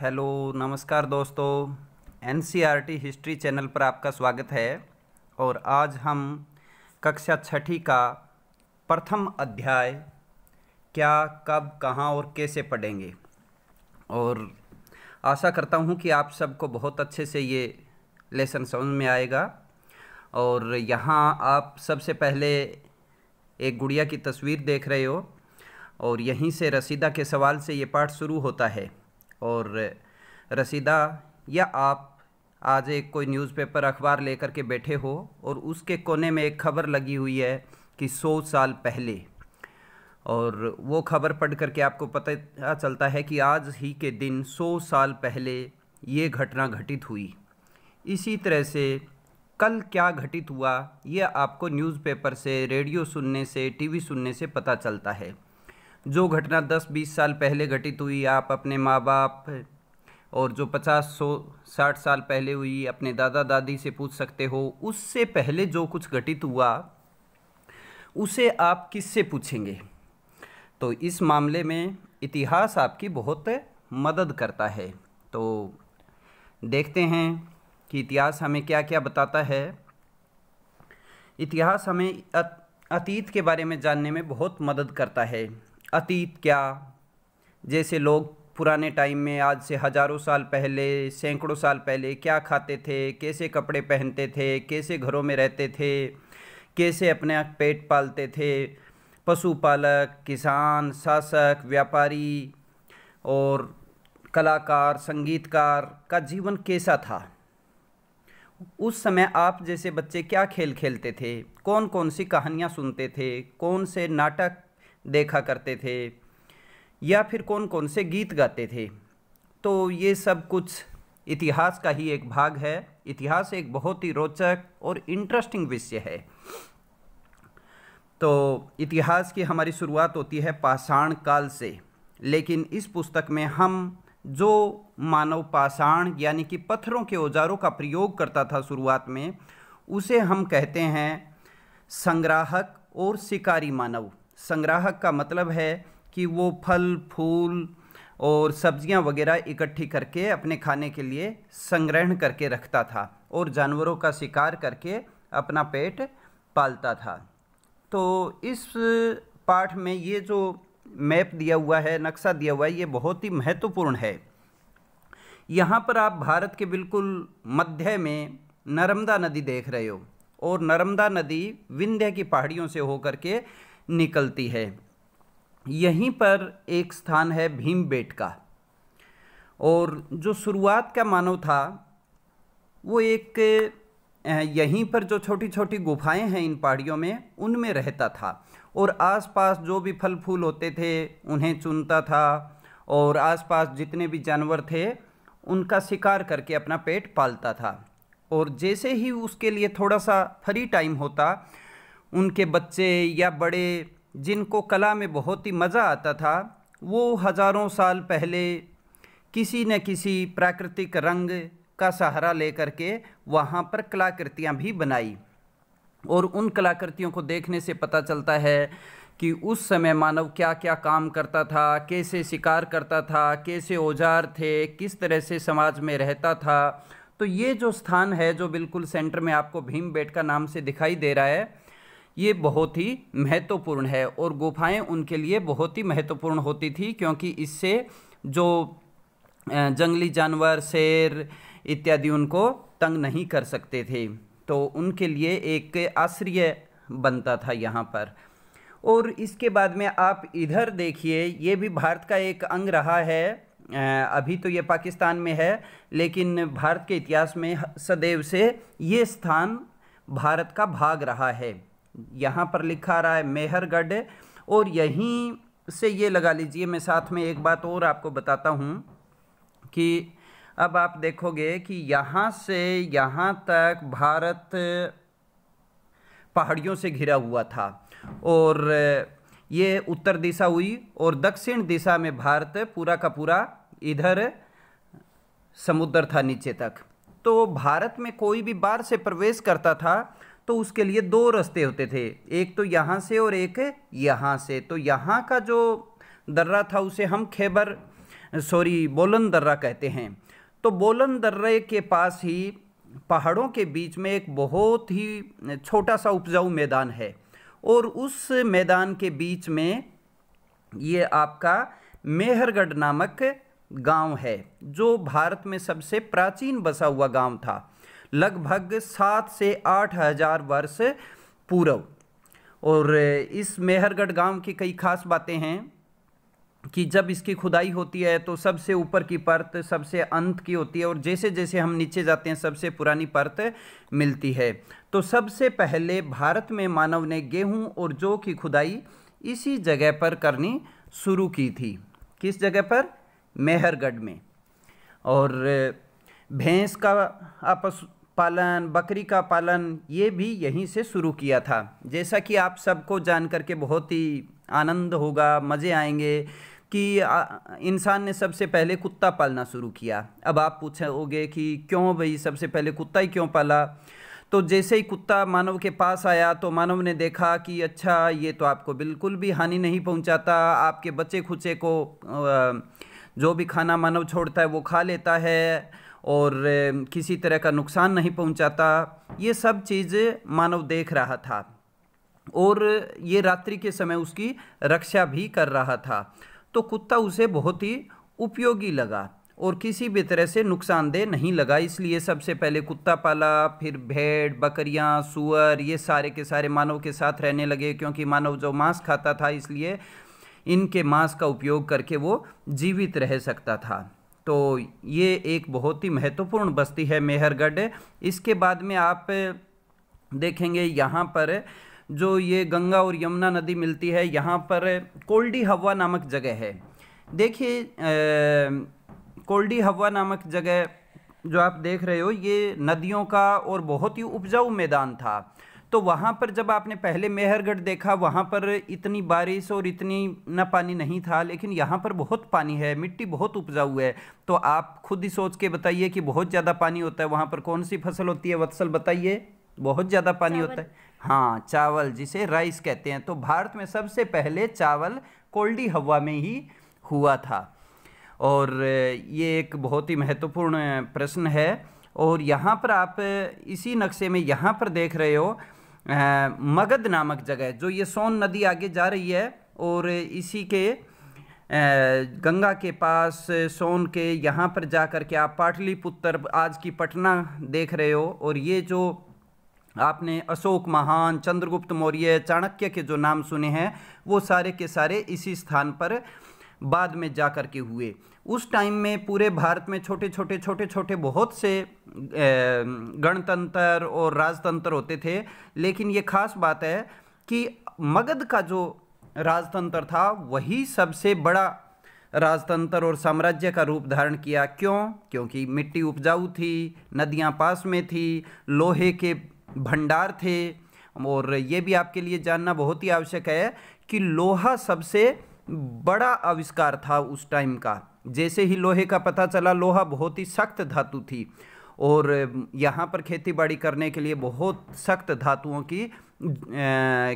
hello नमस्कार दोस्तों N history channel पर आपका स्वागत है और आज हम कक्षा छठी का प्रथम अध्याय क्या कब कहाँ और कैसे पढ़ेंगे और आशा करता हूँ कि आप सबको बहुत अच्छे से ये लेसन समझ में आएगा और यहाँ आप सबसे पहले एक गुड़िया की तस्वीर देख रहे हो और यहीं से रसीदा के सवाल से ये पाठ शुरू होता है और रसीदा या आप आज एक कोई न्यूज़पेपर अखबार लेकर के बैठे हो और उसके कोने में एक खबर लगी हुई है कि सौ साल पहले और वो खबर पढ़ करके आपको पता चलता है कि आज ही के दिन सौ साल पहले ये घटना घटित हुई इसी तरह से कल क्या घटित हुआ यह आपको न्यूज़पेपर से रेडियो सुनने से टीवी सुनने से पता चलता है जो घटना 10-20 साल पहले घटित हुई आप अपने माँ बाप और जो 50 सौ साठ साल पहले हुई अपने दादा दादी से पूछ सकते हो उससे पहले जो कुछ घटित हुआ उसे आप किससे पूछेंगे तो इस मामले में इतिहास आपकी बहुत मदद करता है तो देखते हैं कि इतिहास हमें क्या क्या बताता है इतिहास हमें अतीत के बारे में जानने में बहुत मदद करता है अतीत क्या जैसे लोग पुराने टाइम में आज से हज़ारों साल पहले सैकड़ों साल पहले क्या खाते थे कैसे कपड़े पहनते थे कैसे घरों में रहते थे कैसे अपने पेट पालते थे पशुपालक किसान शासक व्यापारी और कलाकार संगीतकार का जीवन कैसा था उस समय आप जैसे बच्चे क्या खेल खेलते थे कौन कौन सी कहानियाँ सुनते थे कौन से नाटक देखा करते थे या फिर कौन कौन से गीत गाते थे तो ये सब कुछ इतिहास का ही एक भाग है इतिहास एक बहुत ही रोचक और इंटरेस्टिंग विषय है तो इतिहास की हमारी शुरुआत होती है पाषाण काल से लेकिन इस पुस्तक में हम जो मानव पाषाण यानी कि पत्थरों के औजारों का प्रयोग करता था शुरुआत में उसे हम कहते हैं संग्राहक और शिकारी मानव संग्राहक का मतलब है कि वो फल फूल और सब्जियां वगैरह इकट्ठी करके अपने खाने के लिए संग्रहण करके रखता था और जानवरों का शिकार करके अपना पेट पालता था तो इस पाठ में ये जो मैप दिया हुआ है नक्शा दिया हुआ है ये बहुत ही महत्वपूर्ण है यहाँ पर आप भारत के बिल्कुल मध्य में नर्मदा नदी देख रहे हो और नर्मदा नदी विंध्य की पहाड़ियों से होकर के निकलती है यहीं पर एक स्थान है भीम बेट का और जो शुरुआत का मानव था वो एक यहीं पर जो छोटी छोटी गुफाएं हैं इन पहाड़ियों में उनमें रहता था और आसपास जो भी फल फूल होते थे उन्हें चुनता था और आसपास जितने भी जानवर थे उनका शिकार करके अपना पेट पालता था और जैसे ही उसके लिए थोड़ा सा फ्री टाइम होता उनके बच्चे या बड़े जिनको कला में बहुत ही मज़ा आता था वो हज़ारों साल पहले किसी न किसी प्राकृतिक रंग का सहारा लेकर के वहाँ पर कलाकृतियाँ भी बनाई और उन कलाकृतियों को देखने से पता चलता है कि उस समय मानव क्या क्या काम करता था कैसे शिकार करता था कैसे औजार थे किस तरह से समाज में रहता था तो ये जो स्थान है जो बिल्कुल सेंटर में आपको भीम बेट का नाम से दिखाई दे रहा है ये बहुत ही महत्वपूर्ण है और गुफाएं उनके लिए बहुत ही महत्वपूर्ण होती थी क्योंकि इससे जो जंगली जानवर शेर इत्यादि उनको तंग नहीं कर सकते थे तो उनके लिए एक आश्रय बनता था यहाँ पर और इसके बाद में आप इधर देखिए ये भी भारत का एक अंग रहा है अभी तो ये पाकिस्तान में है लेकिन भारत के इतिहास में सदैव से ये स्थान भारत का भाग रहा है यहाँ पर लिखा रहा है मेहरगढ़ और यहीं से ये लगा लीजिए मैं साथ में एक बात और आपको बताता हूँ कि अब आप देखोगे कि यहाँ से यहाँ तक भारत पहाड़ियों से घिरा हुआ था और ये उत्तर दिशा हुई और दक्षिण दिशा में भारत पूरा का पूरा इधर समुद्र था नीचे तक तो भारत में कोई भी बाहर से प्रवेश करता था तो उसके लिए दो रास्ते होते थे एक तो यहाँ से और एक यहाँ से तो यहाँ का जो दर्रा था उसे हम खैबर सॉरी बोलन दर्रा कहते हैं तो बोलन दर्रे के पास ही पहाड़ों के बीच में एक बहुत ही छोटा सा उपजाऊ मैदान है और उस मैदान के बीच में ये आपका मेहरगढ़ नामक गांव है जो भारत में सबसे प्राचीन बसा हुआ गांव था लगभग सात से आठ हजार वर्ष पूर्व और इस मेहरगढ़ गांव की कई खास बातें हैं कि जब इसकी खुदाई होती है तो सबसे ऊपर की परत सबसे अंत की होती है और जैसे जैसे हम नीचे जाते हैं सबसे पुरानी परत मिलती है तो सबसे पहले भारत में मानव ने गेहूं और जौ की खुदाई इसी जगह पर करनी शुरू की थी किस जगह पर मेहरगढ़ में और भैंस का आपस पालन बकरी का पालन ये भी यहीं से शुरू किया था जैसा कि आप सबको जान करके बहुत ही आनंद होगा मज़े आएंगे कि इंसान ने सबसे पहले कुत्ता पालना शुरू किया अब आप पूछोगे कि क्यों भाई सबसे पहले कुत्ता ही क्यों पाला तो जैसे ही कुत्ता मानव के पास आया तो मानव ने देखा कि अच्छा ये तो आपको बिल्कुल भी हानि नहीं पहुंचाता आपके बच्चे खुचे को जो भी खाना मानव छोड़ता है वो खा लेता है और किसी तरह का नुकसान नहीं पहुंचाता ये सब चीज़ें मानव देख रहा था और ये रात्रि के समय उसकी रक्षा भी कर रहा था तो कुत्ता उसे बहुत ही उपयोगी लगा और किसी भी तरह से नुकसानदेह नहीं लगा इसलिए सबसे पहले कुत्ता पाला फिर भेड़ बकरियां सुअर ये सारे के सारे मानव के साथ रहने लगे क्योंकि मानव जो मांस खाता था इसलिए इनके मांस का उपयोग करके वो जीवित रह सकता था तो ये एक बहुत ही महत्वपूर्ण बस्ती है मेहरगढ़ इसके बाद में आप देखेंगे यहाँ पर जो ये गंगा और यमुना नदी मिलती है यहाँ पर कोल्डी हवा नामक जगह है देखिए कोल्डी हवा नामक जगह जो आप देख रहे हो ये नदियों का और बहुत ही उपजाऊ मैदान था तो वहाँ पर जब आपने पहले मेहरगढ़ देखा वहाँ पर इतनी बारिश और इतनी न पानी नहीं था लेकिन यहाँ पर बहुत पानी है मिट्टी बहुत उपजाऊ है तो आप खुद ही सोच के बताइए कि बहुत ज़्यादा पानी होता है वहाँ पर कौन सी फसल होती है वत्सल बताइए बहुत ज़्यादा पानी होता है हाँ चावल जिसे राइस कहते हैं तो भारत में सबसे पहले चावल कोल्डी हवा में ही हुआ था और ये एक बहुत ही महत्वपूर्ण प्रश्न है और यहाँ पर आप इसी नक्शे में यहाँ पर देख रहे हो मगध नामक जगह है जो ये सोन नदी आगे जा रही है और इसी के गंगा के पास सोन के यहाँ पर जा कर के आप पाटलिपुत्र आज की पटना देख रहे हो और ये जो आपने अशोक महान चंद्रगुप्त मौर्य चाणक्य के जो नाम सुने हैं वो सारे के सारे इसी स्थान पर बाद में जा कर के हुए उस टाइम में पूरे भारत में छोटे छोटे छोटे छोटे बहुत से गणतंत्र और राजतंत्र होते थे लेकिन ये खास बात है कि मगध का जो राजतंत्र था वही सबसे बड़ा राजतंत्र और साम्राज्य का रूप धारण किया क्यों क्योंकि मिट्टी उपजाऊ थी नदियां पास में थी लोहे के भंडार थे और ये भी आपके लिए जानना बहुत ही आवश्यक है कि लोहा सबसे बड़ा आविष्कार था उस टाइम का जैसे ही लोहे का पता चला लोहा बहुत ही सख्त धातु थी और यहाँ पर खेती बाड़ी करने के लिए बहुत सख्त धातुओं की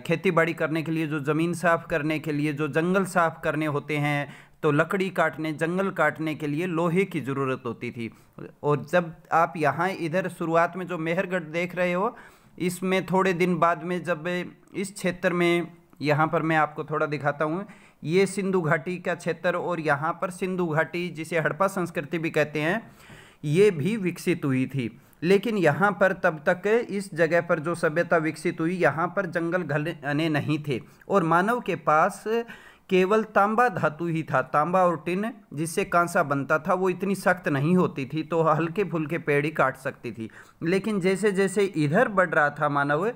खेती बाड़ी करने के लिए जो ज़मीन साफ़ करने के लिए जो जंगल साफ़ करने होते हैं तो लकड़ी काटने जंगल काटने के लिए लोहे की ज़रूरत होती थी और जब आप यहाँ इधर शुरुआत में जो मेहरगढ़ देख रहे हो इसमें थोड़े दिन बाद में जब इस क्षेत्र में यहाँ पर मैं आपको थोड़ा दिखाता हूँ ये सिंधु घाटी का क्षेत्र और यहाँ पर सिंधु घाटी जिसे हड़प्पा संस्कृति भी कहते हैं ये भी विकसित हुई थी लेकिन यहाँ पर तब तक इस जगह पर जो सभ्यता विकसित हुई यहाँ पर जंगल घने नहीं थे और मानव के पास केवल तांबा धातु ही था तांबा और टिन जिससे कांसा बनता था वो इतनी सख्त नहीं होती थी तो हल्के फुल्के पेड़ ही काट सकती थी लेकिन जैसे जैसे इधर बढ़ रहा था मानव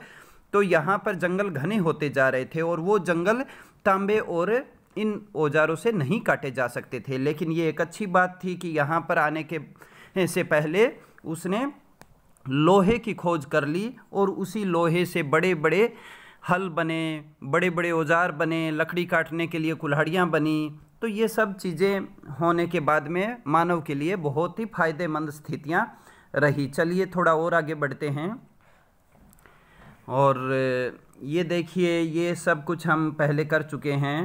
तो यहाँ पर जंगल घने होते जा रहे थे और वो जंगल तांबे और इन औजारों से नहीं काटे जा सकते थे लेकिन ये एक अच्छी बात थी कि यहाँ पर आने के से पहले उसने लोहे की खोज कर ली और उसी लोहे से बड़े बड़े हल बने बड़े बड़े औजार बने लकड़ी काटने के लिए कुल्हाड़ियाँ बनी तो ये सब चीज़ें होने के बाद में मानव के लिए बहुत ही फायदेमंद स्थितियाँ रही चलिए थोड़ा और आगे बढ़ते हैं और ये देखिए ये सब कुछ हम पहले कर चुके हैं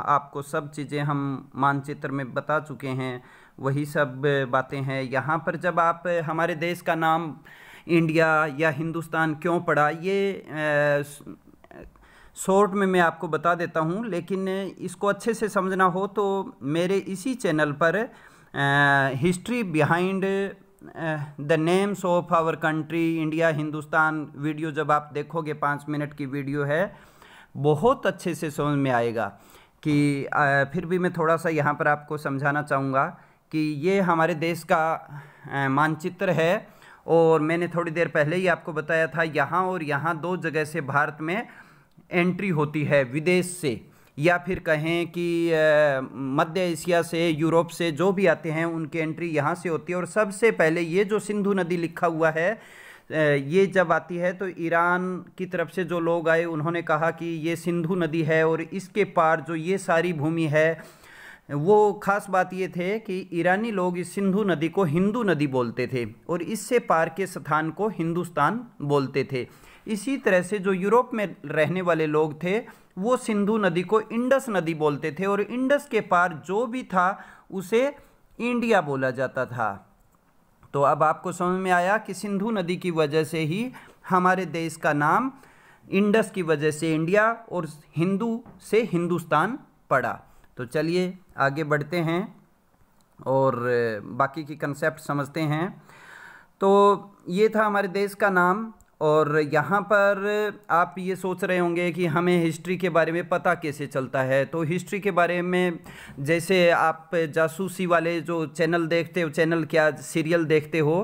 आपको सब चीज़ें हम मानचित्र में बता चुके हैं वही सब बातें हैं यहाँ पर जब आप हमारे देश का नाम इंडिया या हिंदुस्तान क्यों पड़ा ये शॉर्ट में मैं आपको बता देता हूँ लेकिन इसको अच्छे से समझना हो तो मेरे इसी चैनल पर history behind the names of our country India Hindustan video जब आप देखोगे पाँच मिनट की वीडियो है बहुत अच्छे से समझ में आएगा कि फिर भी मैं थोड़ा सा यहाँ पर आपको समझाना चाहूँगा कि ये हमारे देश का मानचित्र है और मैंने थोड़ी देर पहले ही आपको बताया था यहाँ और यहाँ दो जगह से भारत में एंट्री होती है विदेश से या फिर कहें कि मध्य एशिया से यूरोप से जो भी आते हैं उनकी एंट्री यहाँ से होती है और सबसे पहले ये जो सिंधु नदी लिखा हुआ है ये जब आती है तो ईरान की तरफ से जो लोग आए उन्होंने कहा कि ये सिंधु नदी है और इसके पार जो ये सारी भूमि है वो खास बात ये थे कि ईरानी लोग इस सिंधु नदी को हिंदू नदी बोलते थे और इससे पार के स्थान को हिंदुस्तान बोलते थे इसी तरह से जो यूरोप में रहने वाले लोग थे वो सिंधु नदी को इंडस नदी बोलते थे और इंडस के पार जो भी था उसे इंडिया बोला जाता था तो अब आपको समझ में आया कि सिंधु नदी की वजह से ही हमारे देश का नाम इंडस की वजह से इंडिया और हिंदू से हिंदुस्तान पड़ा तो चलिए आगे बढ़ते हैं और बाकी की कंसेप्ट समझते हैं तो ये था हमारे देश का नाम और यहाँ पर आप ये सोच रहे होंगे कि हमें हिस्ट्री के बारे में पता कैसे चलता है तो हिस्ट्री के बारे में जैसे आप जासूसी वाले जो चैनल देखते हो चैनल क्या सीरियल देखते हो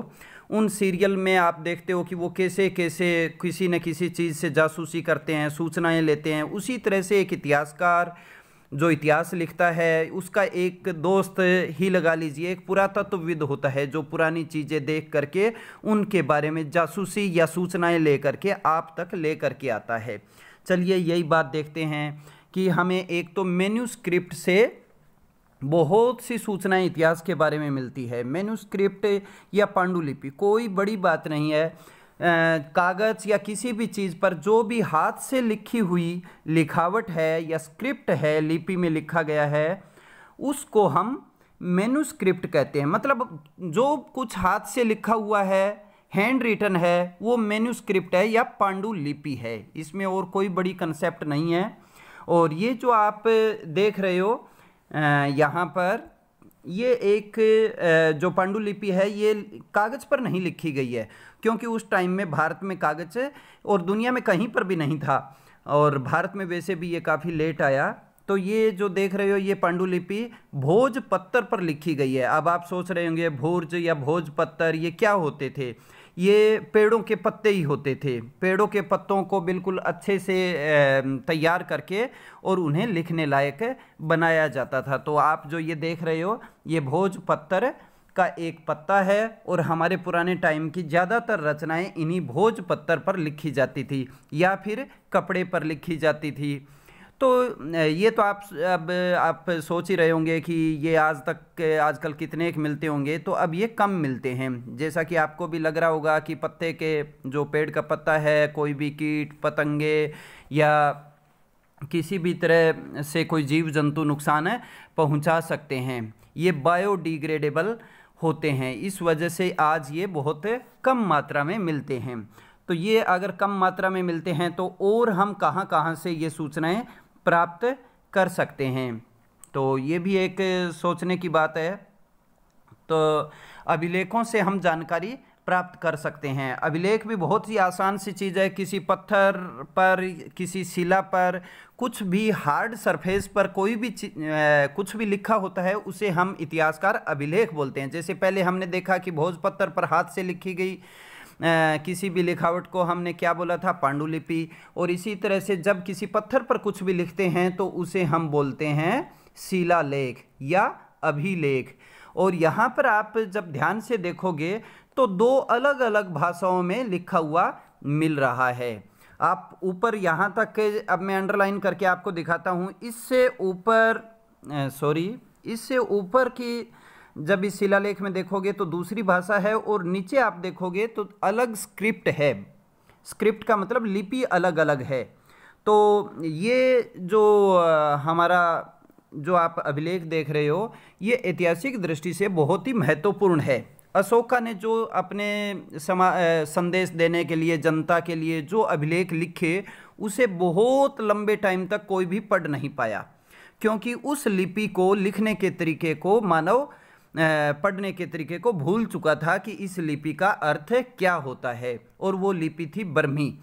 उन सीरियल में आप देखते हो कि वो कैसे कैसे किसी न किसी चीज़ से जासूसी करते हैं सूचनाएं लेते हैं उसी तरह से एक इतिहासकार जो इतिहास लिखता है उसका एक दोस्त ही लगा लीजिए एक पुरातत्वविद होता है जो पुरानी चीज़ें देख करके उनके बारे में जासूसी या सूचनाएं ले करके आप तक ले करके आता है चलिए यही बात देखते हैं कि हमें एक तो मेन्यूस्क्रिप्ट से बहुत सी सूचनाएं इतिहास के बारे में मिलती है मेन्यूस्क्रिप्ट या पांडुलिपि कोई बड़ी बात नहीं है कागज़ या किसी भी चीज़ पर जो भी हाथ से लिखी हुई लिखावट है या स्क्रिप्ट है लिपि में लिखा गया है उसको हम मेनुस्क्रिप्ट कहते हैं मतलब जो कुछ हाथ से लिखा हुआ है हैंड रिटन है वो मेनुस्क्रिप्ट है या पांडुलिपि है इसमें और कोई बड़ी कंसेप्ट नहीं है और ये जो आप देख रहे हो यहाँ पर ये एक जो पांडुलिपि है ये कागज़ पर नहीं लिखी गई है क्योंकि उस टाइम में भारत में कागज़ और दुनिया में कहीं पर भी नहीं था और भारत में वैसे भी ये काफ़ी लेट आया तो ये जो देख रहे हो ये पांडुलिपि भोज पत्थर पर लिखी गई है अब आप सोच रहे होंगे भोज या भोज पत्थर ये क्या होते थे ये पेड़ों के पत्ते ही होते थे पेड़ों के पत्तों को बिल्कुल अच्छे से तैयार करके और उन्हें लिखने लायक बनाया जाता था तो आप जो ये देख रहे हो ये भोज पत्थर का एक पत्ता है और हमारे पुराने टाइम की ज़्यादातर रचनाएं इन्हीं भोज पत्थर पर लिखी जाती थी या फिर कपड़े पर लिखी जाती थी तो ये तो आप अब आप सोच ही रहे होंगे कि ये आज तक आजकल कितने मिलते होंगे तो अब ये कम मिलते हैं जैसा कि आपको भी लग रहा होगा कि पत्ते के जो पेड़ का पत्ता है कोई भी कीट पतंगे या किसी भी तरह से कोई जीव जंतु नुकसान पहुंचा सकते हैं ये बायोडिग्रेडेबल होते हैं इस वजह से आज ये बहुत कम मात्रा में मिलते हैं तो ये अगर कम मात्रा में मिलते हैं तो और हम कहाँ कहाँ से ये सूचनाएं प्राप्त कर सकते हैं तो ये भी एक सोचने की बात है तो अभिलेखों से हम जानकारी प्राप्त कर सकते हैं अभिलेख भी बहुत ही आसान सी चीज़ है किसी पत्थर पर किसी शिला पर कुछ भी हार्ड सरफेस पर कोई भी कुछ भी लिखा होता है उसे हम इतिहासकार अभिलेख बोलते हैं जैसे पहले हमने देखा कि भोज पत्थर पर हाथ से लिखी गई किसी भी लिखावट को हमने क्या बोला था पांडुलिपि और इसी तरह से जब किसी पत्थर पर कुछ भी लिखते हैं तो उसे हम बोलते हैं शिलालेख या अभिलेख और यहाँ पर आप जब ध्यान से देखोगे तो दो अलग अलग भाषाओं में लिखा हुआ मिल रहा है आप ऊपर यहाँ तक अब मैं अंडरलाइन करके आपको दिखाता हूँ इससे ऊपर सॉरी इससे ऊपर की जब इस शिलालेख में देखोगे तो दूसरी भाषा है और नीचे आप देखोगे तो अलग स्क्रिप्ट है स्क्रिप्ट का मतलब लिपि अलग अलग है तो ये जो हमारा जो आप अभिलेख देख रहे हो ये ऐतिहासिक दृष्टि से बहुत ही महत्वपूर्ण है अशोका ने जो अपने समा संदेश देने के लिए जनता के लिए जो अभिलेख लिखे उसे बहुत लंबे टाइम तक कोई भी पढ़ नहीं पाया क्योंकि उस लिपि को लिखने के तरीके को मानव पढ़ने के तरीके को भूल चुका था कि इस लिपि का अर्थ क्या होता है और वो लिपि थी बर्मी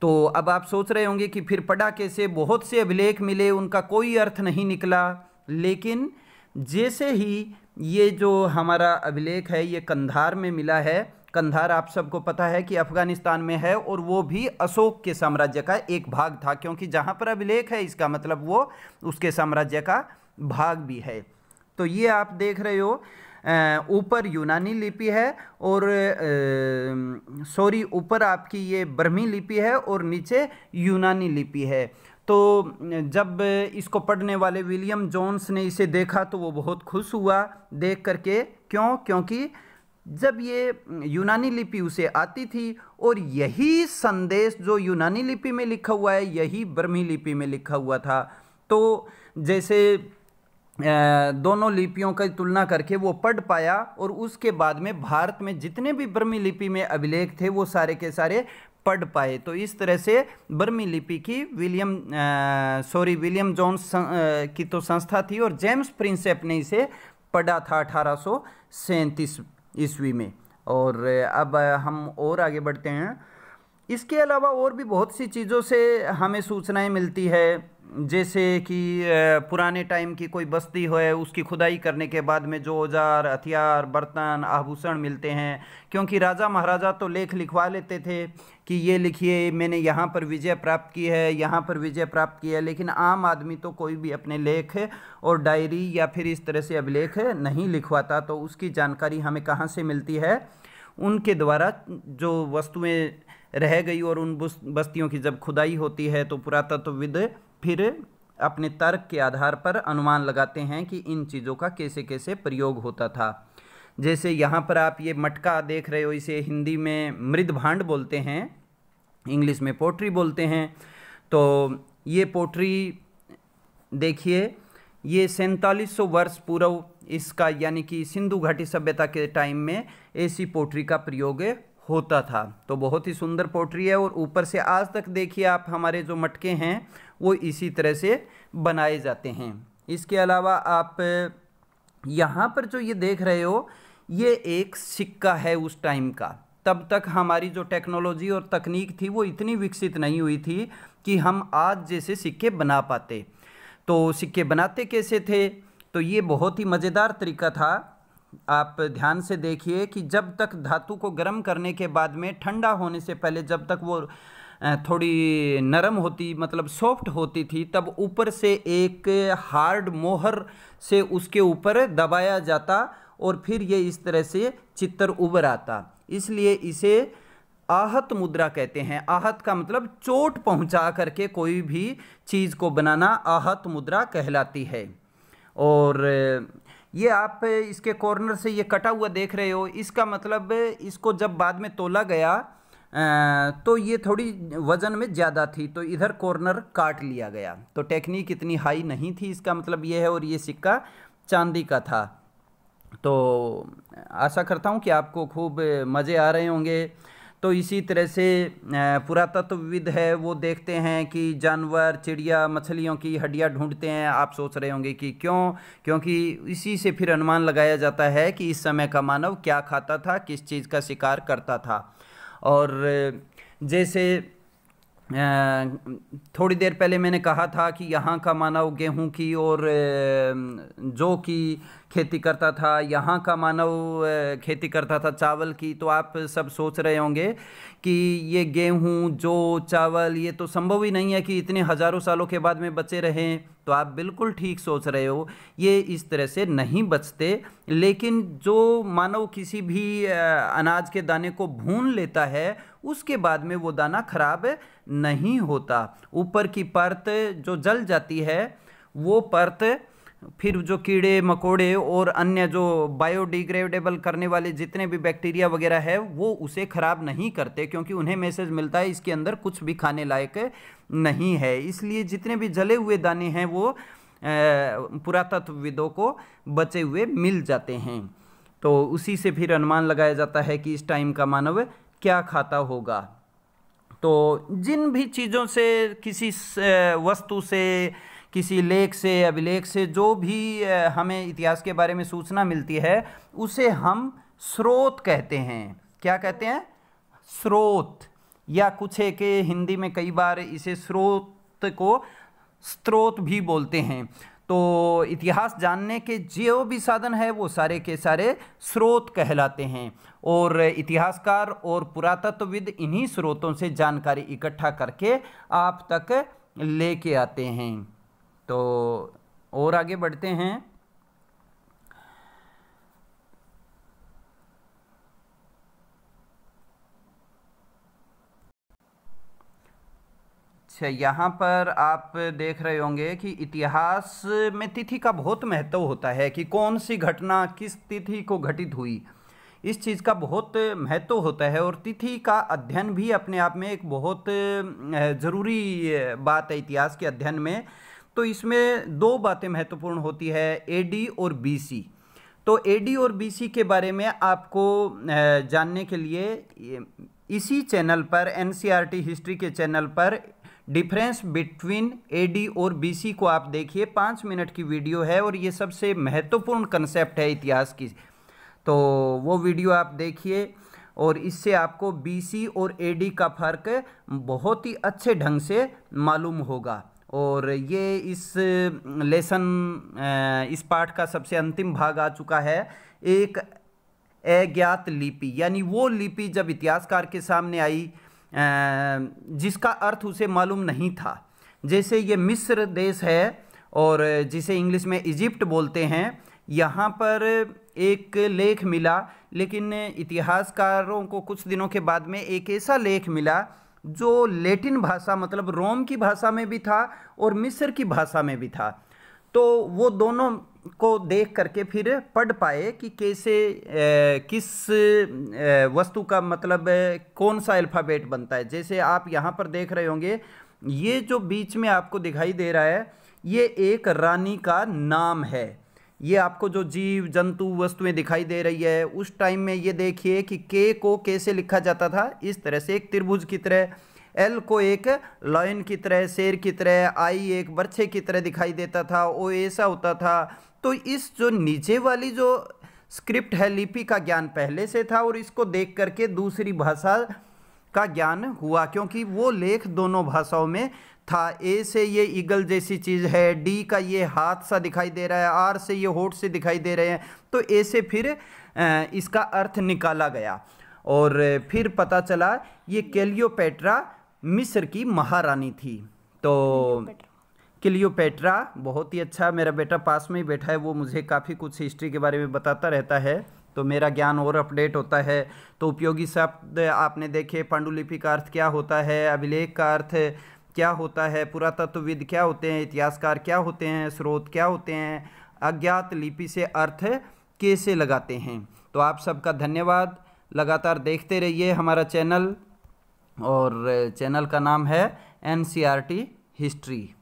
तो अब आप सोच रहे होंगे कि फिर पढ़ा कैसे बहुत से अभिलेख मिले उनका कोई अर्थ नहीं निकला लेकिन जैसे ही ये जो हमारा अभिलेख है ये कंधार में मिला है कंधार आप सबको पता है कि अफ़गानिस्तान में है और वो भी अशोक के साम्राज्य का एक भाग था क्योंकि जहाँ पर अभिलेख है इसका मतलब वो उसके साम्राज्य का भाग भी है तो ये आप देख रहे हो ऊपर यूनानी लिपि है और सॉरी ऊपर आपकी ये बर्मी लिपि है और नीचे यूनानी लिपि है तो जब इसको पढ़ने वाले विलियम जोन्स ने इसे देखा तो वो बहुत खुश हुआ देख करके क्यों क्योंकि जब ये यूनानी लिपि उसे आती थी और यही संदेश जो यूनानी लिपि में लिखा हुआ है यही बर्मी लिपि में लिखा हुआ था तो जैसे दोनों लिपियों की तुलना करके वो पढ़ पाया और उसके बाद में भारत में जितने भी ब्रह्मी लिपि में अभिलेख थे वो सारे के सारे पढ़ पाए तो इस तरह से बर्मी लिपि की विलियम सॉरी विलियम जॉन्स की तो संस्था थी और जेम्स प्रिंसेप ने इसे पढ़ा था अठारह सौ सैंतीस ईस्वी में और अब हम और आगे बढ़ते हैं इसके अलावा और भी बहुत सी चीज़ों से हमें सूचनाएं मिलती है जैसे कि पुराने टाइम की कोई बस्ती हो उसकी खुदाई करने के बाद में जो औजार हथियार बर्तन आभूषण मिलते हैं क्योंकि राजा महाराजा तो लेख लिखवा लेते थे कि ये लिखिए मैंने यहाँ पर विजय प्राप्त की है यहाँ पर विजय प्राप्त की है लेकिन आम आदमी तो कोई भी अपने लेख और डायरी या फिर इस तरह से अभिलेख नहीं लिखवाता तो उसकी जानकारी हमें कहाँ से मिलती है उनके द्वारा जो वस्तुएँ रह गई और उन बस्तियों की जब खुदाई होती है तो पुरातत्वविद तो फिर अपने तर्क के आधार पर अनुमान लगाते हैं कि इन चीज़ों का कैसे कैसे प्रयोग होता था जैसे यहाँ पर आप ये मटका देख रहे हो इसे हिंदी में मृद भांड बोलते हैं इंग्लिश में पोट्री बोलते हैं तो ये पोट्री देखिए ये सैंतालीस सौ वर्ष पूर्व इसका यानी कि सिंधु घाटी सभ्यता के टाइम में ऐसी पोट्री का प्रयोग होता था तो बहुत ही सुंदर पोट्री है और ऊपर से आज तक देखिए आप हमारे जो मटके हैं वो इसी तरह से बनाए जाते हैं इसके अलावा आप यहाँ पर जो ये देख रहे हो ये एक सिक्का है उस टाइम का तब तक हमारी जो टेक्नोलॉजी और तकनीक थी वो इतनी विकसित नहीं हुई थी कि हम आज जैसे सिक्के बना पाते तो सिक्के बनाते कैसे थे तो ये बहुत ही मज़ेदार तरीका था आप ध्यान से देखिए कि जब तक धातु को गर्म करने के बाद में ठंडा होने से पहले जब तक वो थोड़ी नरम होती मतलब सॉफ्ट होती थी तब ऊपर से एक हार्ड मोहर से उसके ऊपर दबाया जाता और फिर ये इस तरह से चित्र उभर आता इसलिए इसे आहत मुद्रा कहते हैं आहत का मतलब चोट पहुंचा करके कोई भी चीज़ को बनाना आहत मुद्रा कहलाती है और ये आप इसके कॉर्नर से ये कटा हुआ देख रहे हो इसका मतलब इसको जब बाद में तोला गया तो ये थोड़ी वज़न में ज़्यादा थी तो इधर कॉर्नर काट लिया गया तो टेक्निक इतनी हाई नहीं थी इसका मतलब ये है और ये सिक्का चांदी का था तो आशा करता हूँ कि आपको खूब मज़े आ रहे होंगे तो इसी तरह से पुरातत्वविद है वो देखते हैं कि जानवर चिड़िया मछलियों की हड्डियाँ ढूंढते हैं आप सोच रहे होंगे कि क्यों क्योंकि इसी से फिर अनुमान लगाया जाता है कि इस समय का मानव क्या खाता था किस चीज़ का शिकार करता था और जैसे थोड़ी देर पहले मैंने कहा था कि यहाँ का मानव गेहूँ की और जो कि खेती करता था यहाँ का मानव खेती करता था चावल की तो आप सब सोच रहे होंगे कि ये गेहूँ जो चावल ये तो संभव ही नहीं है कि इतने हज़ारों सालों के बाद में बचे रहें तो आप बिल्कुल ठीक सोच रहे हो ये इस तरह से नहीं बचते लेकिन जो मानव किसी भी अनाज के दाने को भून लेता है उसके बाद में वो दाना खराब नहीं होता ऊपर की परत जो जल जाती है वो परत फिर जो कीड़े मकोड़े और अन्य जो बायोडिग्रेडेबल करने वाले जितने भी बैक्टीरिया वगैरह है वो उसे ख़राब नहीं करते क्योंकि उन्हें मैसेज मिलता है इसके अंदर कुछ भी खाने लायक नहीं है इसलिए जितने भी जले हुए दाने हैं वो पुरातत्वविदों को बचे हुए मिल जाते हैं तो उसी से फिर अनुमान लगाया जाता है कि इस टाइम का मानव क्या खाता होगा तो जिन भी चीज़ों से किसी वस्तु से किसी लेख से अभिलेख से जो भी हमें इतिहास के बारे में सूचना मिलती है उसे हम स्रोत कहते हैं क्या कहते हैं स्रोत या कुछ एक हिंदी में कई बार इसे स्रोत को स्रोत भी बोलते हैं तो इतिहास जानने के जो भी साधन है वो सारे के सारे स्रोत कहलाते हैं और इतिहासकार और पुरातत्वविद इन्हीं स्रोतों से जानकारी इकट्ठा करके आप तक लेके आते हैं तो और आगे बढ़ते हैं अच्छा यहाँ पर आप देख रहे होंगे कि इतिहास में तिथि का बहुत महत्व होता है कि कौन सी घटना किस तिथि को घटित हुई इस चीज़ का बहुत महत्व होता है और तिथि का अध्ययन भी अपने आप में एक बहुत ज़रूरी बात है इतिहास के अध्ययन में तो इसमें दो बातें महत्वपूर्ण होती है एडी और बीसी तो एडी और बीसी के बारे में आपको जानने के लिए इसी चैनल पर एनसीईआरटी e हिस्ट्री के चैनल पर डिफरेंस बिटवीन एडी और बीसी को आप देखिए पाँच मिनट की वीडियो है और ये सबसे महत्वपूर्ण कंसेप्ट है इतिहास की तो वो वीडियो आप देखिए और इससे आपको बीसी और एडी का फ़र्क बहुत ही अच्छे ढंग से मालूम होगा और ये इस लेसन इस पाठ का सबसे अंतिम भाग आ चुका है एक अज्ञात लिपि यानी वो लिपि जब इतिहासकार के सामने आई जिसका अर्थ उसे मालूम नहीं था जैसे ये मिस्र देश है और जिसे इंग्लिश में इजिप्ट बोलते हैं यहाँ पर एक लेख मिला लेकिन इतिहासकारों को कुछ दिनों के बाद में एक ऐसा लेख मिला जो लेटिन भाषा मतलब रोम की भाषा में भी था और मिस्र की भाषा में भी था तो वो दोनों को देख करके फिर पढ़ पाए कि कैसे किस ए, वस्तु का मतलब कौन सा अल्फ़ाबेट बनता है जैसे आप यहाँ पर देख रहे होंगे ये जो बीच में आपको दिखाई दे रहा है ये एक रानी का नाम है ये आपको जो जीव जंतु वस्तुएं दिखाई दे रही है उस टाइम में ये देखिए कि के को कैसे लिखा जाता था इस तरह से एक त्रिभुज की तरह एल को एक लॉयन की तरह शेर की तरह आई एक बर्छे की तरह दिखाई देता था ओ ऐसा होता था तो इस जो नीचे वाली जो स्क्रिप्ट है लिपि का ज्ञान पहले से था और इसको देख करके दूसरी भाषा का ज्ञान हुआ क्योंकि वो लेख दोनों भाषाओं में था ए से ये ईगल जैसी चीज़ है डी का ये हाथ सा दिखाई दे रहा है आर से ये होठ से दिखाई दे रहे हैं तो ए से फिर इसका अर्थ निकाला गया और फिर पता चला ये केलियोपेट्रा मिस्र की महारानी थी तो क्लियोपेट्रा बहुत ही अच्छा मेरा बेटा पास में ही बैठा है वो मुझे काफ़ी कुछ हिस्ट्री के बारे में बताता रहता है तो मेरा ज्ञान और अपडेट होता है तो उपयोगी शब्द आपने देखे पांडुलिपि का अर्थ क्या होता है अभिलेख का अर्थ क्या होता है पुरातत्वविद क्या होते हैं इतिहासकार क्या होते हैं स्रोत क्या होते हैं अज्ञात लिपि से अर्थ कैसे लगाते हैं तो आप सबका धन्यवाद लगातार देखते रहिए हमारा चैनल और चैनल का नाम है एन हिस्ट्री